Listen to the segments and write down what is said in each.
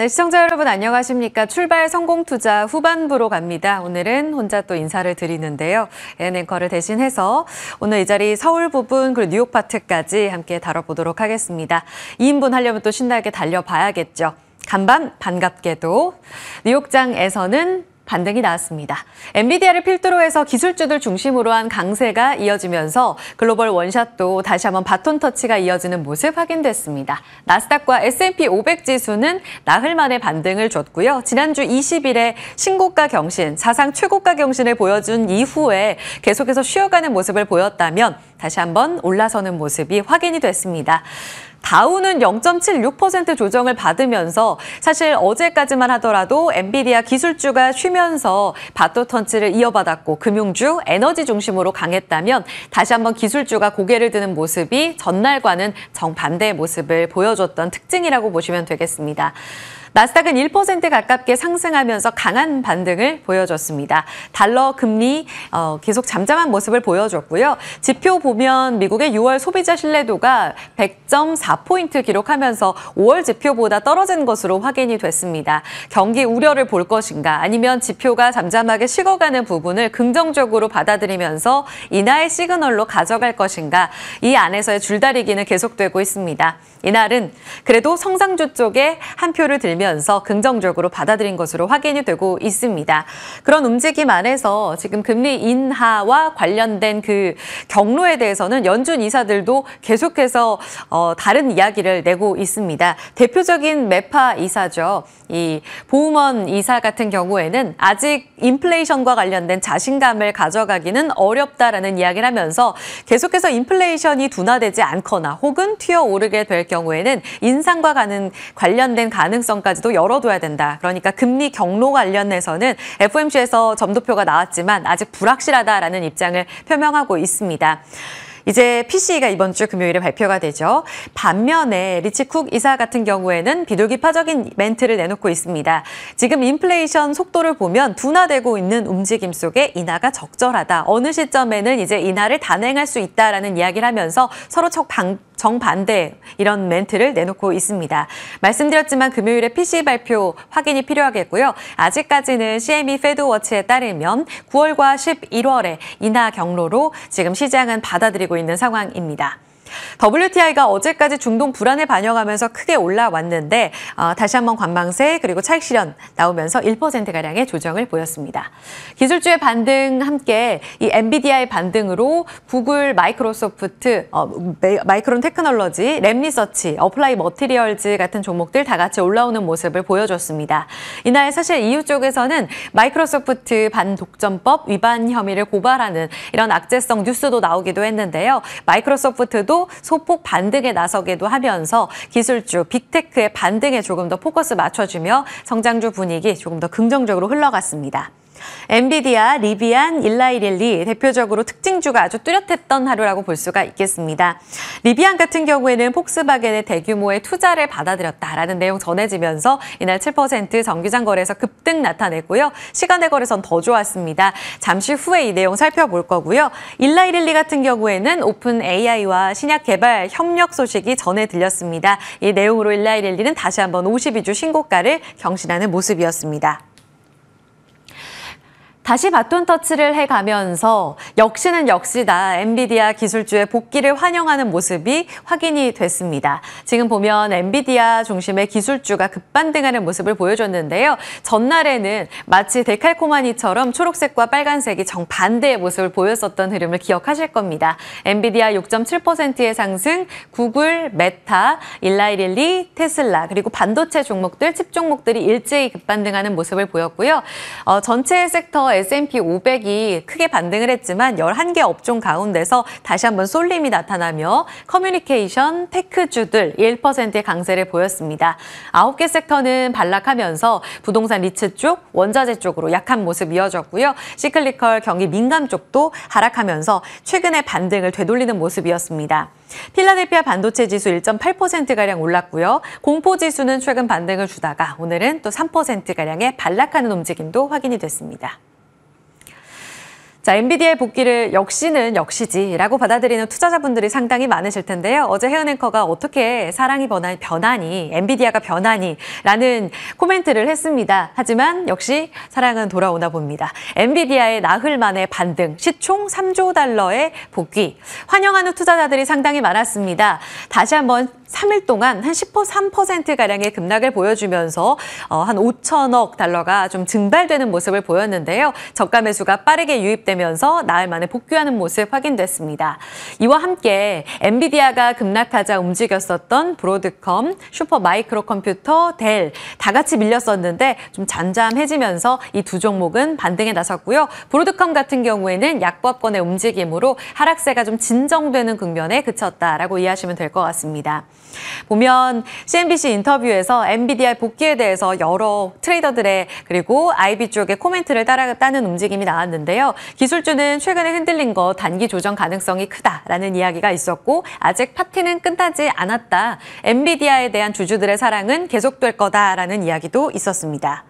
네, 시청자 여러분 안녕하십니까? 출발 성공 투자 후반부로 갑니다. 오늘은 혼자 또 인사를 드리는데요. AN 앵커를 대신해서 오늘 이 자리 서울 부분 그리고 뉴욕 파트까지 함께 다뤄보도록 하겠습니다. 2인분 하려면 또 신나게 달려봐야겠죠. 간밤 반갑게도 뉴욕장에서는 반등이 나왔습니다. 엔비디아를 필두로 해서 기술주들 중심으로 한 강세가 이어지면서 글로벌 원샷도 다시 한번 바톤 터치가 이어지는 모습 확인됐습니다. 나스닥과 S&P 500 지수는 나흘 만에 반등을 줬고요. 지난주 20일에 신고가 경신, 사상 최고가 경신을 보여준 이후에 계속해서 쉬어가는 모습을 보였다면 다시 한번 올라서는 모습이 확인이 됐습니다. 다우는 0.76% 조정을 받으면서 사실 어제까지만 하더라도 엔비디아 기술주가 쉬면서 바토 턴치를 이어받았고 금융주, 에너지 중심으로 강했다면 다시 한번 기술주가 고개를 드는 모습이 전날과는 정반대의 모습을 보여줬던 특징이라고 보시면 되겠습니다. 나스닥은 1% 가깝게 상승하면서 강한 반등을 보여줬습니다. 달러 금리 어, 계속 잠잠한 모습을 보여줬고요. 지표 보면 미국의 6월 소비자 신뢰도가 100.4포인트 기록하면서 5월 지표보다 떨어진 것으로 확인이 됐습니다. 경기 우려를 볼 것인가 아니면 지표가 잠잠하게 식어가는 부분을 긍정적으로 받아들이면서 인하의 시그널로 가져갈 것인가 이 안에서의 줄다리기는 계속되고 있습니다. 이날은 그래도 성장주 쪽에 한 표를 들면 알면서 긍정적으로 받아들인 것으로 확인이 되고 있습니다. 그런 움직임 안에서 지금 금리 인하와 관련된 그 경로에 대해서는 연준 이사들도 계속해서 어, 다른 이야기를 내고 있습니다. 대표적인 메파 이사죠. 이 보험원 이사 같은 경우에는 아직 인플레이션과 관련된 자신감을 가져가기는 어렵다라는 이야기를 하면서 계속해서 인플레이션이 둔화되지 않거나 혹은 튀어오르게 될 경우에는 인상과 관련된 가능성까지 가능까지도 열어둬야 된다. 그러니까 금리 경로 관련해서는 FOMC에서 점도표가 나왔지만 아직 불확실하다라는 입장을 표명하고 있습니다. 이제 PCE가 이번 주 금요일에 발표가 되죠. 반면에 리치쿡 이사 같은 경우에는 비둘기파적인 멘트를 내놓고 있습니다. 지금 인플레이션 속도를 보면 둔화되고 있는 움직임 속에 인하가 적절하다. 어느 시점에는 이제 인하를 단행할 수 있다라는 이야기를 하면서 서로 척 방, 정반대 이런 멘트를 내놓고 있습니다. 말씀드렸지만 금요일에 PC 발표 확인이 필요하겠고요. 아직까지는 CME 페드워치에 따르면 9월과 11월에 인하 경로로 지금 시장은 받아들이고 있는 상황입니다. WTI가 어제까지 중동 불안에 반영하면서 크게 올라왔는데 어, 다시 한번 관망세 그리고 차익 실현 나오면서 1%가량의 조정을 보였습니다. 기술주의 반등 함께 이 엔비디아의 반등으로 구글, 마이크로소프트, 어, 마이크론 테크놀로지, 랩리서치, 어플라이 머티리얼즈 같은 종목들 다 같이 올라오는 모습을 보여줬습니다. 이날 사실 EU 쪽에서는 마이크로소프트 반독점법 위반 혐의를 고발하는 이런 악재성 뉴스도 나오기도 했는데요. 마이크로소프트도 소폭 반등에 나서기도 하면서 기술주 빅테크의 반등에 조금 더 포커스 맞춰주며 성장주 분위기 조금 더 긍정적으로 흘러갔습니다. 엔비디아, 리비안, 일라이릴리 대표적으로 특징주가 아주 뚜렷했던 하루라고 볼 수가 있겠습니다. 리비안 같은 경우에는 폭스바겐의 대규모의 투자를 받아들였다라는 내용 전해지면서 이날 7% 정규장 거래에서 급등 나타냈고요. 시간의 거래선 더 좋았습니다. 잠시 후에 이 내용 살펴볼 거고요. 일라이릴리 같은 경우에는 오픈 AI와 신약 개발 협력 소식이 전해 들렸습니다. 이 내용으로 일라이릴리는 다시 한번 52주 신고가를 경신하는 모습이었습니다. 다시 바톤 터치를 해가면서 역시는 역시다 엔비디아 기술주의 복귀를 환영하는 모습이 확인이 됐습니다. 지금 보면 엔비디아 중심의 기술주가 급반등하는 모습을 보여줬는데요. 전날에는 마치 데칼코마니처럼 초록색과 빨간색이 정반대의 모습을 보였었던 흐름을 기억하실 겁니다. 엔비디아 6.7%의 상승, 구글, 메타, 일라이릴리, 테슬라 그리고 반도체 종목들, 칩 종목들이 일제히 급반등하는 모습을 보였고요. 어, 전체 섹터 어, S&P 500이 크게 반등을 했지만 11개 업종 가운데서 다시 한번 쏠림이 나타나며 커뮤니케이션, 테크주들 1%의 강세를 보였습니다. 9개 섹터는 반락하면서 부동산 리츠 쪽, 원자재 쪽으로 약한 모습 이어졌고요. 시클리컬 경기 민감 쪽도 하락하면서 최근에 반등을 되돌리는 모습이었습니다. 필라델피아 반도체 지수 1.8%가량 올랐고요. 공포지수는 최근 반등을 주다가 오늘은 또 3%가량의 반락하는 움직임도 확인이 됐습니다. 자, 엔비디아의 복귀를 역시는 역시지라고 받아들이는 투자자분들이 상당히 많으실 텐데요. 어제 헤어 앵커가 어떻게 사랑이 변하니, 변하니 엔비디아가 변하니라는 코멘트를 했습니다. 하지만 역시 사랑은 돌아오나 봅니다. 엔비디아의 나흘만에 반등, 시총 3조 달러의 복귀, 환영하는 투자자들이 상당히 많았습니다. 다시 한번 3일 동안 한 13%가량의 급락을 보여주면서 어, 한 5천억 달러가 좀 증발되는 모습을 보였는데요. 저가 매수가 빠르게 유입 회복되면서 나흘 만에 복귀하는 모습 확인됐습니다. 이와 함께 엔비디아가 급락하자 움직였었던 브로드컴, 슈퍼마이크로 컴퓨터, 델 다 같이 밀렸었는데 좀 잠잠해지면서 이 두 종목은 반등에 나섰고요. 브로드컴 같은 경우에는 약법권의 움직임으로 하락세가 좀 진정되는 국면에 그쳤다라고 이해하시면 될 것 같습니다. 보면 CNBC 인터뷰에서 엔비디아 복귀에 대해서 여러 트레이더들의 그리고 IB 쪽의 코멘트를 따라 따는 움직임이 나왔는데요. 기술주는 최근에 흔들린 거 단기 조정 가능성이 크다라는 이야기가 있었고 아직 파티는 끝나지 않았다. 엔비디아에 대한 주주들의 사랑은 계속될 거다라는 이야기도 있었습니다.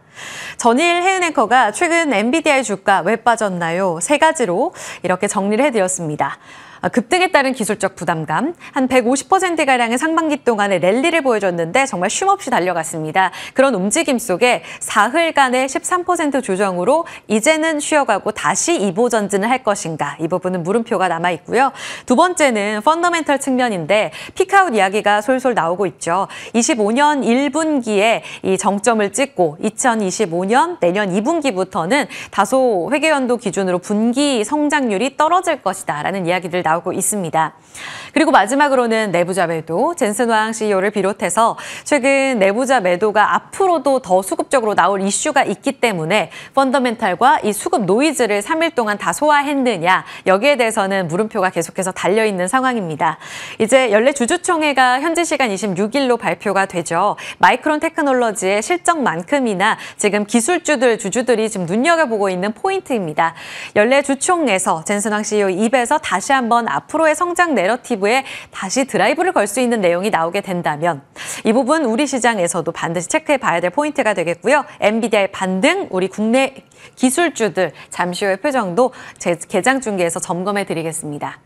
전일 해은 앵커가 최근 엔비디아의 주가 왜 빠졌나요? 세 가지로 이렇게 정리를 해드렸습니다. 아, 급등에 따른 기술적 부담감, 한 150%가량의 상반기 동안의 랠리를 보여줬는데 정말 쉼없이 달려갔습니다. 그런 움직임 속에 사흘간의 13% 조정으로 이제는 쉬어가고 다시 이보 전진을 할 것인가 이 부분은 물음표가 남아있고요. 두 번째는 펀더멘털 측면인데 피카웃 이야기가 솔솔 나오고 있죠. 25년 1분기에 이 정점을 찍고 2025년 내년 2분기부터는 다소 회계연도 기준으로 분기 성장률이 떨어질 것이다라는 이야기들 나오고 있습니다. 그리고 마지막으로는 내부자 매도, 젠슨 왕 CEO를 비롯해서 최근 내부자 매도가 앞으로도 더 수급적으로 나올 이슈가 있기 때문에 펀더멘탈과 이 수급 노이즈를 3일 동안 다 소화했느냐 여기에 대해서는 물음표가 계속해서 달려있는 상황입니다. 이제 연례 주주총회가 현지 시간 26일로 발표가 되죠. 마이크론 테크놀로지의 실적만큼이나 지금 기술주들, 주주들이 지금 눈여겨보고 있는 포인트입니다. 연례 주총에서 젠슨 왕 CEO 입에서 다시 한번 있던 앞으로의 성장 내러티브에 다시 드라이브를 걸 수 있는 내용이 나오게 된다면 이 부분 우리 시장에서도 반드시 체크해 봐야 될 포인트가 되겠고요. 엔비디아의 반등, 우리 국내 기술주들 잠시 후의 표정도 제, 개장 중계에서 점검해 드리겠습니다.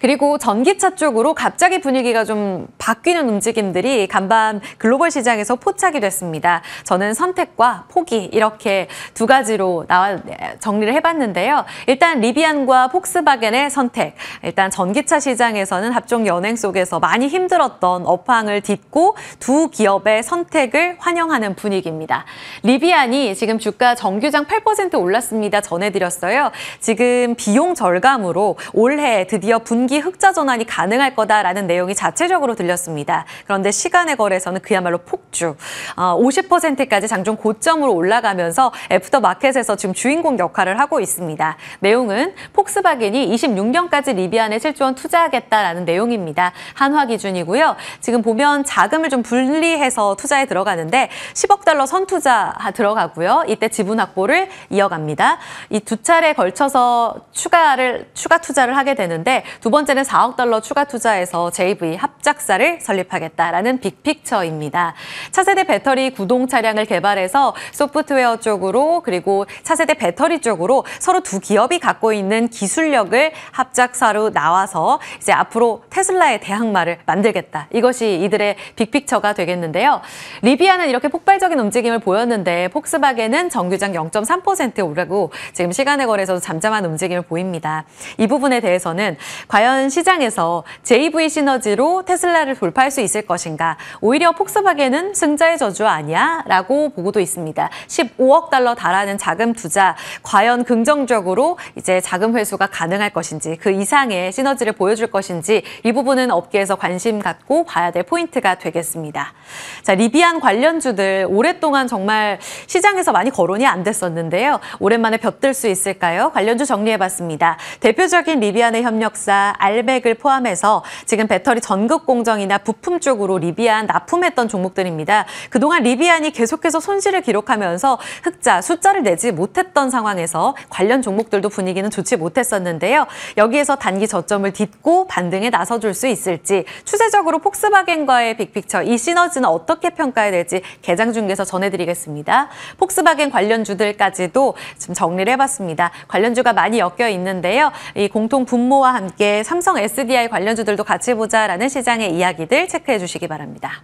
그리고 전기차 쪽으로 갑자기 분위기가 좀 바뀌는 움직임들이 간밤 글로벌 시장에서 포착이 됐습니다. 저는 선택과 포기 이렇게 두 가지로 나와 네, 정리를 해봤는데요. 일단 리비안과 폭스바겐의 선택. 일단 전기차 시장에서는 합종 연행 속에서 많이 힘들었던 업황을 딛고 두 기업의 선택을 환영하는 분위기입니다. 리비안이 지금 주가 정규장 8% 올랐습니다. 전해드렸어요. 지금 비용 절감으로 올해 드디어 분기 분기 흑자 전환이 가능할 거다라는 내용이 자체적으로 들렸습니다. 그런데 시간의 거래에서는 그야말로 폭주. 50%까지 어, 장중 고점으로 올라가면서 애프터 마켓에서 지금 주인공 역할을 하고 있습니다. 내용은 폭스바겐이 26년까지 리비안에 7조 원 투자하겠다라는 내용입니다. 한화 기준이고요. 지금 보면 자금을 좀 분리해서 투자에 들어가는데 10억 달러 선투자 들어가고요. 이때 지분 확보를 이어갑니다. 이 두 차례 걸쳐서 추가를 추가 투자를 하게 되는데 두번 번째는 4억 달러 추가 투자해서 JV 합작사를 설립하겠다라는 빅픽처입니다. 차세대 배터리 구동 차량을 개발해서 소프트웨어 쪽으로 그리고 차세대 배터리 쪽으로 서로 두 기업이 갖고 있는 기술력을 합작사로 나와서 이제 앞으로 테슬라의 대항마를 만들겠다. 이것이 이들의 빅픽처가 되겠는데요. 리비아는 이렇게 폭발적인 움직임을 보였는데 폭스바겐은 정규장 0.3% 오르고 지금 시간의 거래에서도 잠잠한 움직임을 보입니다. 이 부분에 대해서는 과연 과연 시장에서 JV 시너지로 테슬라를 돌파할 수 있을 것인가? 오히려 폭스바겐은 승자의 저주 아니야? 라고 보고도 있습니다. 15억 달러 달하는 자금 투자, 과연 긍정적으로 이제 자금 회수가 가능할 것인지, 그 이상의 시너지를 보여줄 것인지 이 부분은 업계에서 관심 갖고 봐야 될 포인트가 되겠습니다. 자, 리비안 관련주들 오랫동안 정말 시장에서 많이 거론이 안 됐었는데요. 오랜만에 볕들 수 있을까요? 관련주 정리해봤습니다. 대표적인 리비안의 협력사 알맥을 포함해서 지금 배터리 전극 공정이나 부품 쪽으로 리비안 납품했던 종목들입니다. 그동안 리비안이 계속해서 손실을 기록하면서 흑자 숫자를 내지 못했던 상황에서 관련 종목들도 분위기는 좋지 못했었는데요. 여기에서 단기 저점을 딛고 반등에 나서줄 수 있을지 추세적으로 폭스바겐과의 빅픽처 이 시너지는 어떻게 평가해야 될지 개장 중계에서 전해드리겠습니다. 폭스바겐 관련주들까지도 지금 정리를 해봤습니다. 관련주가 많이 엮여 있는데요. 이 공통 분모와 함께 삼성 SDI 관련주들도 같이 보자라는 시장의 이야기들 체크해 주시기 바랍니다.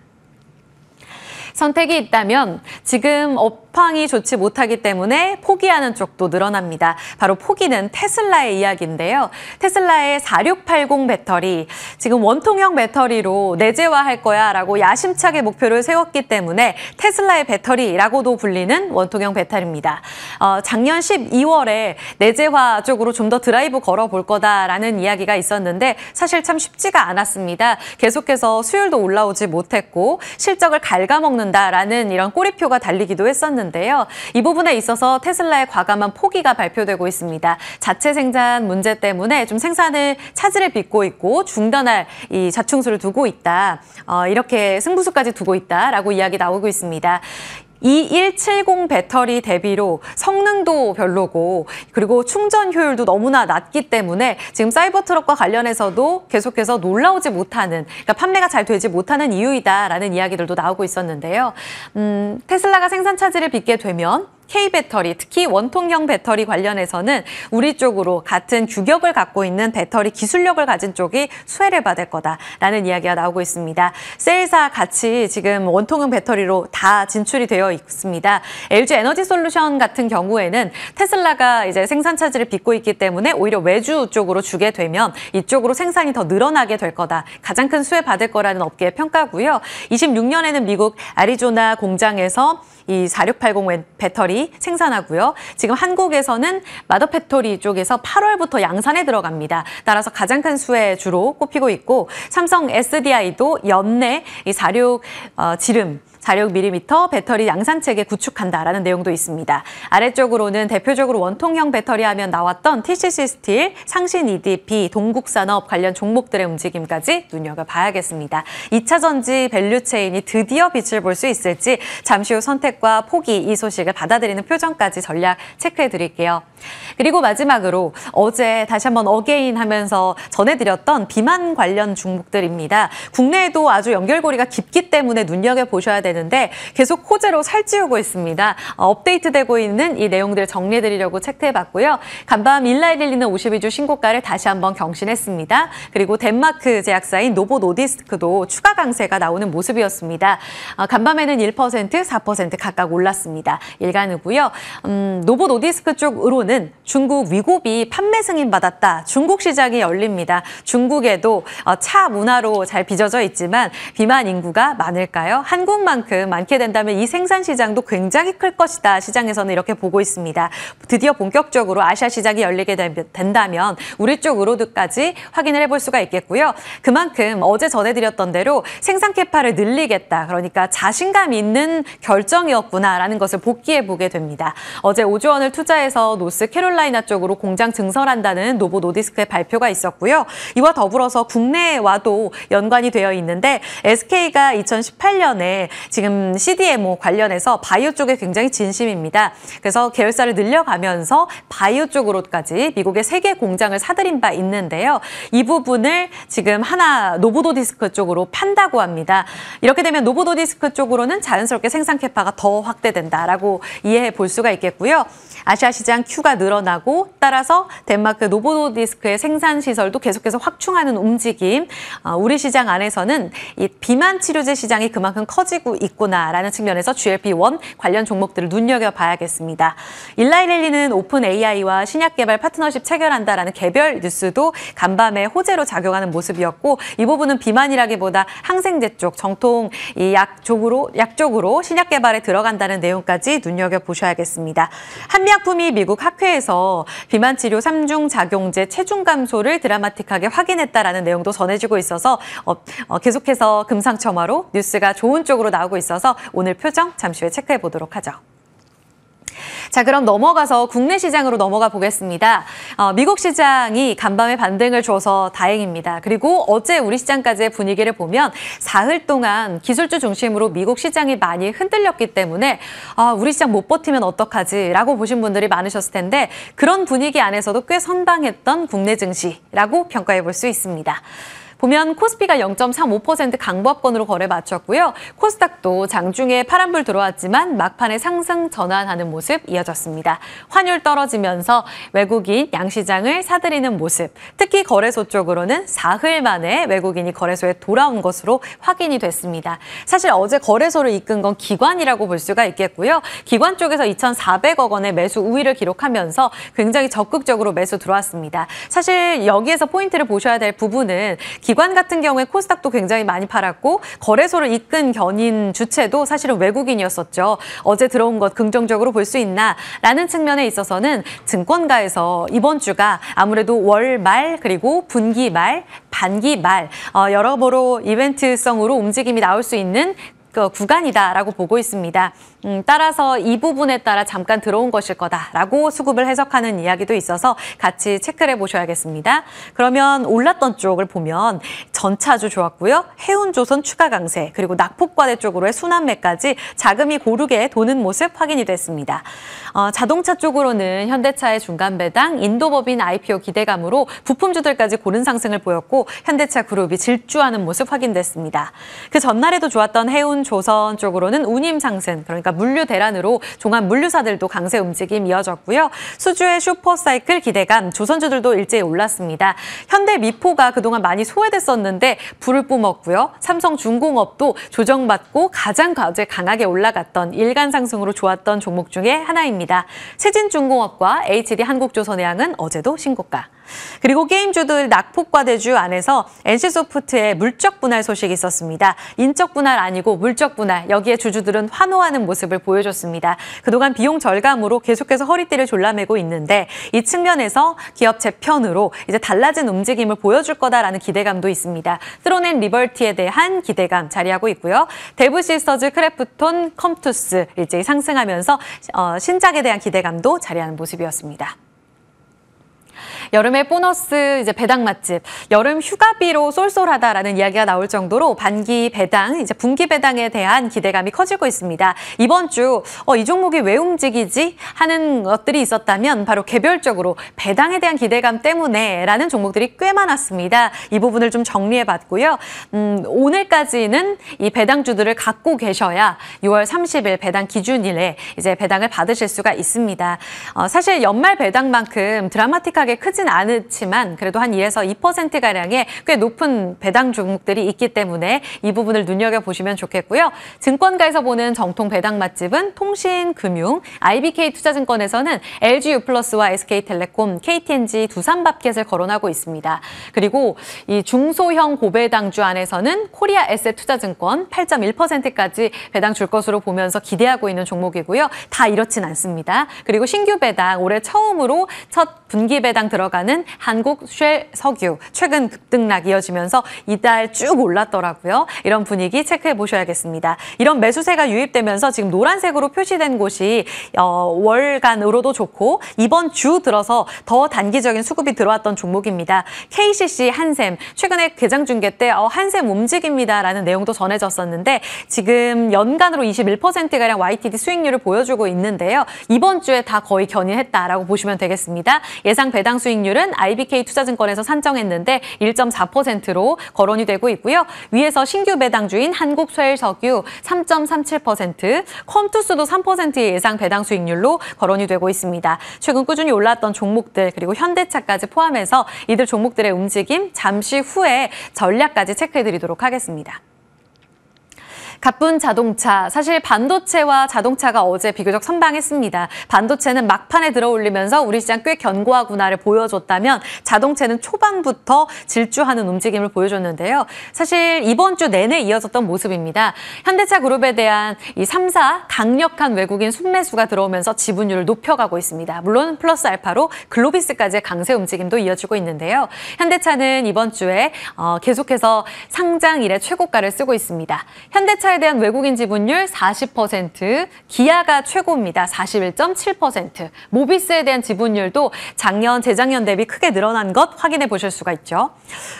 선택이 있다면 지금 업황이 좋지 못하기 때문에 포기하는 쪽도 늘어납니다. 바로 포기는 테슬라의 이야기인데요. 테슬라의 4680 배터리, 지금 원통형 배터리로 내재화할 거야 라고 야심차게 목표를 세웠기 때문에 테슬라의 배터리라고도 불리는 원통형 배터리입니다. 어, 작년 12월에 내재화 쪽으로 좀 더 드라이브 걸어볼 거다라는 이야기가 있었는데 사실 참 쉽지가 않았습니다. 계속해서 수율도 올라오지 못했고 실적을 갉아먹는 바놓는다라는 이런 꼬리표가 달리기도 했었는데요. 이 부분에 있어서 테슬라의 과감한 포기가 발표되고 있습니다. 자체 생산 문제 때문에 좀 생산을 차질을 빚고 있고 중단할 이 자충수를 두고 있다. 어, 이렇게 승부수까지 두고 있다라고 이야기 나오고 있습니다. 2170 배터리 대비로 성능도 별로고 그리고 충전 효율도 너무나 낮기 때문에 지금 사이버트럭과 관련해서도 계속해서 놀라오지 못하는 그러니까 판매가 잘 되지 못하는 이유이다라는 이야기들도 나오고 있었는데요. 음, 테슬라가 생산 차질을 빚게 되면 K배터리, 특히 원통형 배터리 관련해서는 우리 쪽으로 같은 규격을 갖고 있는 배터리 기술력을 가진 쪽이 수혜를 받을 거다라는 이야기가 나오고 있습니다. 셀사 같이 지금 원통형 배터리로 다 진출이 되어 있습니다. LG 에너지 솔루션 같은 경우에는 테슬라가 이제 생산 차질을 빚고 있기 때문에 오히려 외주 쪽으로 주게 되면 이쪽으로 생산이 더 늘어나게 될 거다. 가장 큰 수혜 받을 거라는 업계의 평가고요. 26년에는 미국 아리조나 공장에서 이4680 배터리 생산하고요. 지금 한국에서는 마더 패토리 쪽에서 8월부터 양산에 들어갑니다. 따라서 가장 큰 수에 주로 꼽히고 있고 삼성 SDI도 연내 이 46 어, 지름 자력 미리미터, 배터리 양산체계 구축한다라는 내용도 있습니다. 아래쪽으로는 대표적으로 원통형 배터리 하면 나왔던 TCC 스틸, 상신 EDP, 동국산업 관련 종목들의 움직임까지 눈여겨봐야겠습니다. 2차 전지 밸류체인이 드디어 빛을 볼 수 있을지 잠시 후 선택과 포기 이 소식을 받아들이는 표정까지 전략 체크해드릴게요. 그리고 마지막으로 어제 다시 한번 어게인 하면서 전해드렸던 비만 관련 종목들입니다. 국내에도 아주 연결고리가 깊기 때문에 눈여겨보셔야 되는 되는데 계속 호재로 살찌우고 있습니다. 어, 업데이트되고 있는 이 내용들 정리해드리려고 책태해봤고요. 간밤 일라이릴리는 52주 신고가를 다시 한번 경신했습니다. 그리고 덴마크 제약사인 노보 노디스크도 추가 강세가 나오는 모습이었습니다. 어, 간밤에는 1%, 4% 각각 올랐습니다. 일간이고요. 음, 노보 노디스크 쪽으로는 중국 위고비 판매 승인 받았다. 중국 시장이 열립니다. 중국에도 어, 차 문화로 잘 빚어져 있지만 비만 인구가 많을까요? 한국만큼 만큼 많게 된다면 이 생산 시장도 굉장히 클 것이다. 시장에서는 이렇게 보고 있습니다. 드디어 본격적으로 아시아 시장이 열리게 된다면 우리 쪽으로도까지 확인을 해볼 수가 있겠고요. 그만큼 어제 전해드렸던 대로 생산 캐파를 늘리겠다. 그러니까 자신감 있는 결정이었구나라는 것을 복귀해 보게 됩니다. 어제 5조 원을 투자해서 노스 캐롤라이나 쪽으로 공장 증설한다는 노보 노디스크의 발표가 있었고요. 이와 더불어서 국내와도 연관이 되어 있는데 SK가 2018년에 지금 CDMO 뭐 관련해서 바이오 쪽에 굉장히 진심입니다. 그래서 계열사를 늘려가면서 바이오 쪽으로까지 미국의 세계 공장을 사들인 바 있는데요. 이 부분을 지금 하나 노보도디스크 쪽으로 판다고 합니다. 이렇게 되면 노보도디스크 쪽으로는 자연스럽게 생산 캐파가 더 확대된다라고 이해해 볼 수가 있겠고요. 아시아 시장 큐가 늘어나고 따라서 덴마크 노보도디스크의 생산 시설도 계속해서 확충하는 움직임. 어, 우리 시장 안에서는 이 비만 치료제 시장이 그만큼 커지고 있구나라는 측면에서 GLP-1 관련 종목들을 눈여겨봐야겠습니다. 일라이랠리는 오픈 AI와 신약 개발 파트너십 체결한다라는 개별 뉴스도 간밤에 호재로 작용하는 모습이었고 이 부분은 비만이라기보다 항생제 쪽, 정통 이 약 쪽으로 약 쪽으로 신약 개발에 들어간다는 내용까지 눈여겨 보셔야겠습니다. 한미약품이 미국 학회에서 비만 치료 삼중 작용제 체중 감소를 드라마틱하게 확인했다라는 내용도 전해지고 있어서 어, 어, 계속해서 금상첨화로 뉴스가 좋은 쪽으로 나 나오고 있어서 오늘 표정 잠시 후에 체크해 보도록 하죠. 자, 그럼 넘어가서 국내 시장으로 넘어가 보겠습니다. 어, 미국 시장이 간밤에 반등을 줘서 다행입니다. 그리고 어제 우리 시장까지의 분위기를 보면 사흘 동안 기술주 중심으로 미국 시장이 많이 흔들렸기 때문에 아, 우리 시장 못 버티면 어떡하지라고 보신 분들이 많으셨을 텐데 그런 분위기 안에서도 꽤 선방했던 국내 증시라고 평가해 볼 수 있습니다. 보면 코스피가 0.35% 강보합권으로 거래 마쳤고요. 코스닥도 장중에 파란불 들어왔지만 막판에 상승 전환하는 모습 이어졌습니다. 환율 떨어지면서 외국인 양시장을 사들이는 모습, 특히 거래소 쪽으로는 사흘 만에 외국인이 거래소에 돌아온 것으로 확인이 됐습니다. 사실 어제 거래소를 이끈 건 기관이라고 볼 수가 있겠고요. 기관 쪽에서 2,400억 원의 매수 우위를 기록하면서 굉장히 적극적으로 매수 들어왔습니다. 사실 여기에서 포인트를 보셔야 될 부분은 기관 같은 경우에 코스닥도 굉장히 많이 팔았고 거래소를 이끈 견인 주체도 사실은 외국인이었었죠. 어제 들어온 것 긍정적으로 볼 수 있나라는 측면에 있어서는 증권가에서 이번 주가 아무래도 월말 그리고 분기 말, 반기 말 어, 여러모로 이벤트성으로 움직임이 나올 수 있는 그 구간이다라고 보고 있습니다. 음, 따라서 이 부분에 따라 잠깐 들어온 것일 거다라고 수급을 해석하는 이야기도 있어서 같이 체크를 해보셔야겠습니다. 그러면 올랐던 쪽을 보면 전차 아주 좋았고요. 해운조선 추가 강세 그리고 낙폭과대 쪽으로의 순환매까지 자금이 고르게 도는 모습 확인이 됐습니다. 어, 자동차 쪽으로는 현대차의 중간 배당, 인도법인 IPO 기대감으로 부품주들까지 고른 상승을 보였고 현대차 그룹이 질주하는 모습 확인됐습니다. 그 전날에도 좋았던 해운조선 쪽으로는 운임 상승 그러니까 물류 대란으로 종합 물류사들도 강세 움직임 이어졌고요. 수주의 슈퍼사이클 기대감 조선주들도 일제히 올랐습니다. 현대 미포가 그동안 많이 소외됐었는데 불을 뿜었고요. 삼성중공업도 조정받고 가장 과제 강하게 올라갔던 일간 상승으로 좋았던 종목 중에 하나입니다. 세진중공업과 HD 한국조선의양은 어제도 신고가 그리고 게임주들 낙폭과 대주 안에서 NC소프트의 물적 분할 소식이 있었습니다. 인적 분할 아니고 물적 분할, 여기에 주주들은 환호하는 모습을 보여줬습니다. 그동안 비용 절감으로 계속해서 허리띠를 졸라매고 있는데 이 측면에서 기업 재편으로 이제 달라진 움직임을 보여줄 거다라는 기대감도 있습니다. 트로낸 리버티에 대한 기대감 자리하고 있고요. 데브시스터즈 크래프톤 컴투스 일제히 상승하면서 어, 신작에 대한 기대감도 자리하는 모습이었습니다. 여름에 보너스 이제 배당 맛집, 여름 휴가비로 쏠쏠하다라는 이야기가 나올 정도로 반기 배당, 이제 분기 배당에 대한 기대감이 커지고 있습니다. 이번 주, 어, 이 종목이 왜 움직이지? 하는 것들이 있었다면 바로 개별적으로 배당에 대한 기대감 때문에라는 종목들이 꽤 많았습니다. 이 부분을 좀 정리해 봤고요. 음, 오늘까지는 이 배당주들을 갖고 계셔야 6월 30일 배당 기준일에 이제 배당을 받으실 수가 있습니다. 어, 사실 연말 배당만큼 드라마틱하게 크지 크진 않지만 그래도 한 2에서 2%가량의 꽤 높은 배당 종목들이 있기 때문에 이 부분을 눈여겨보시면 좋겠고요. 증권가에서 보는 정통 배당 맛집은 통신, 금융, IBK투자증권에서는 l g u 플러스와 SK텔레콤, KTNG, 두산바켓을 거론하고 있습니다. 그리고 이 중소형 고배당주 안에서는 코리아 에셋투자증권 8.1%까지 배당 줄 것으로 보면서 기대하고 있는 종목이고요. 다 이렇진 않습니다. 그리고 신규 배당 올해 처음으로 첫 분기 배당 들어가는 한국 쉘 석유 최근 급등락 이어지면서 이달 쭉 올랐더라고요. 이런 분위기 체크해 보셔야겠습니다. 이런 매수세가 유입되면서 지금 노란색으로 표시된 곳이 어, 월간으로도 좋고 이번 주 들어서 더 단기적인 수급이 들어왔던 종목입니다. KCC 한샘 최근에 개장 중계 때 어, 한샘 움직입니다라는 내용도 전해졌었는데 지금 연간으로 21%가량 YTD 수익률을 보여주고 있는데요. 이번 주에 다 거의 견인했다라고 보시면 되겠습니다. 예상 배당 수익률은 IBK 투자증권에서 산정했는데 1.4%로 거론이 되고 있고요. 위에서 신규 배당주인 한국쇠일석유 3.37%, 컴투스도 3%의 예상 배당 수익률로 거론이 되고 있습니다. 최근 꾸준히 올랐던 종목들 그리고 현대차까지 포함해서 이들 종목들의 움직임 잠시 후에 전략까지 체크해드리도록 하겠습니다. 가쁜 자동차, 사실 반도체와 자동차가 어제 비교적 선방했습니다. 반도체는 막판에 들어올리면서 우리 시장 꽤 견고하구나를 보여줬다면 자동차는 초반부터 질주하는 움직임을 보여줬는데요. 사실 이번 주 내내 이어졌던 모습입니다. 현대차 그룹에 대한 이 3사 강력한 외국인 순매수가 들어오면서 지분율을 높여가고 있습니다. 물론 플러스 알파로 글로비스까지의 강세 움직임도 이어지고 있는데요. 현대차는 이번 주에 어, 계속해서 상장 이래 최고가를 쓰고 있습니다. 현대차 자동차에 대한 외국인 지분율 40%, 기아가 최고입니다. 41.7%, 모비스에 대한 지분율도 작년, 재작년 대비 크게 늘어난 것 확인해 보실 수가 있죠.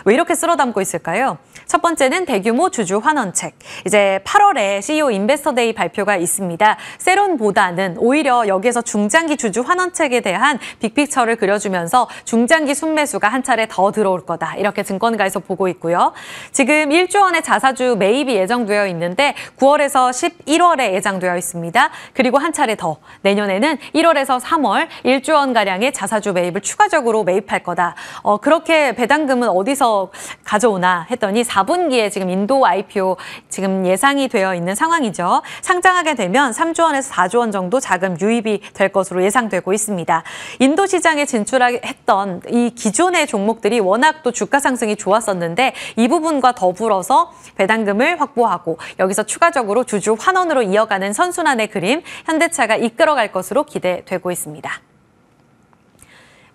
왜 이렇게 쓸어담고 있을까요? 첫 번째는 대규모 주주 환원책. 이제 8월에 CEO 인베스터데이 발표가 있습니다. 세론보다는 오히려 여기에서 중장기 주주 환원책에 대한 빅픽처를 그려주면서 중장기 순매수가 한 차례 더 들어올 거다. 이렇게 증권가에서 보고 있고요. 지금 1조 원의 자사주 매입이 예정되어 있는데 있는데 9월에서 11월에 예정되어 있습니다. 그리고 한 차례 더 내년에는 1월에서 3월 1조 원가량의 자사주 매입을 추가적으로 매입할 거다. 어, 그렇게 배당금은 어디서 가져오나 했더니 4분기에 지금 인도 IPO 지금 예상이 되어 있는 상황이죠. 상장하게 되면 3조 원에서 4조 원 정도 자금 유입이 될 것으로 예상되고 있습니다. 인도 시장에 진출했던 이 기존의 종목들이 워낙 또 주가 상승이 좋았었는데 이 부분과 더불어서 배당금을 확보하고 여기서 추가적으로 주주 환원으로 이어가는 선순환의 그림 현대차가 이끌어갈 것으로 기대되고 있습니다.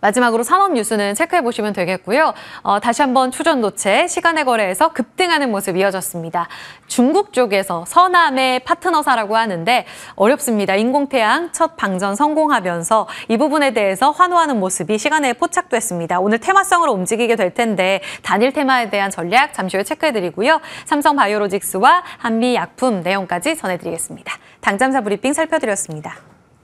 마지막으로 산업 뉴스는 체크해 보시면 되겠고요. 어, 다시 한번 추전도체 시간의 거래에서 급등하는 모습 이어졌습니다. 중국 쪽에서 서남의 파트너사라고 하는데 어렵습니다. 인공태양 첫 방전 성공하면서 이 부분에 대해서 환호하는 모습이 시간에 포착됐습니다. 오늘 테마성으로 움직이게 될 텐데 단일 테마에 대한 전략 잠시 후에 체크해 드리고요. 삼성바이오로직스와 한미약품 내용까지 전해드리겠습니다. 당잠사 브리핑 살펴드렸습니다.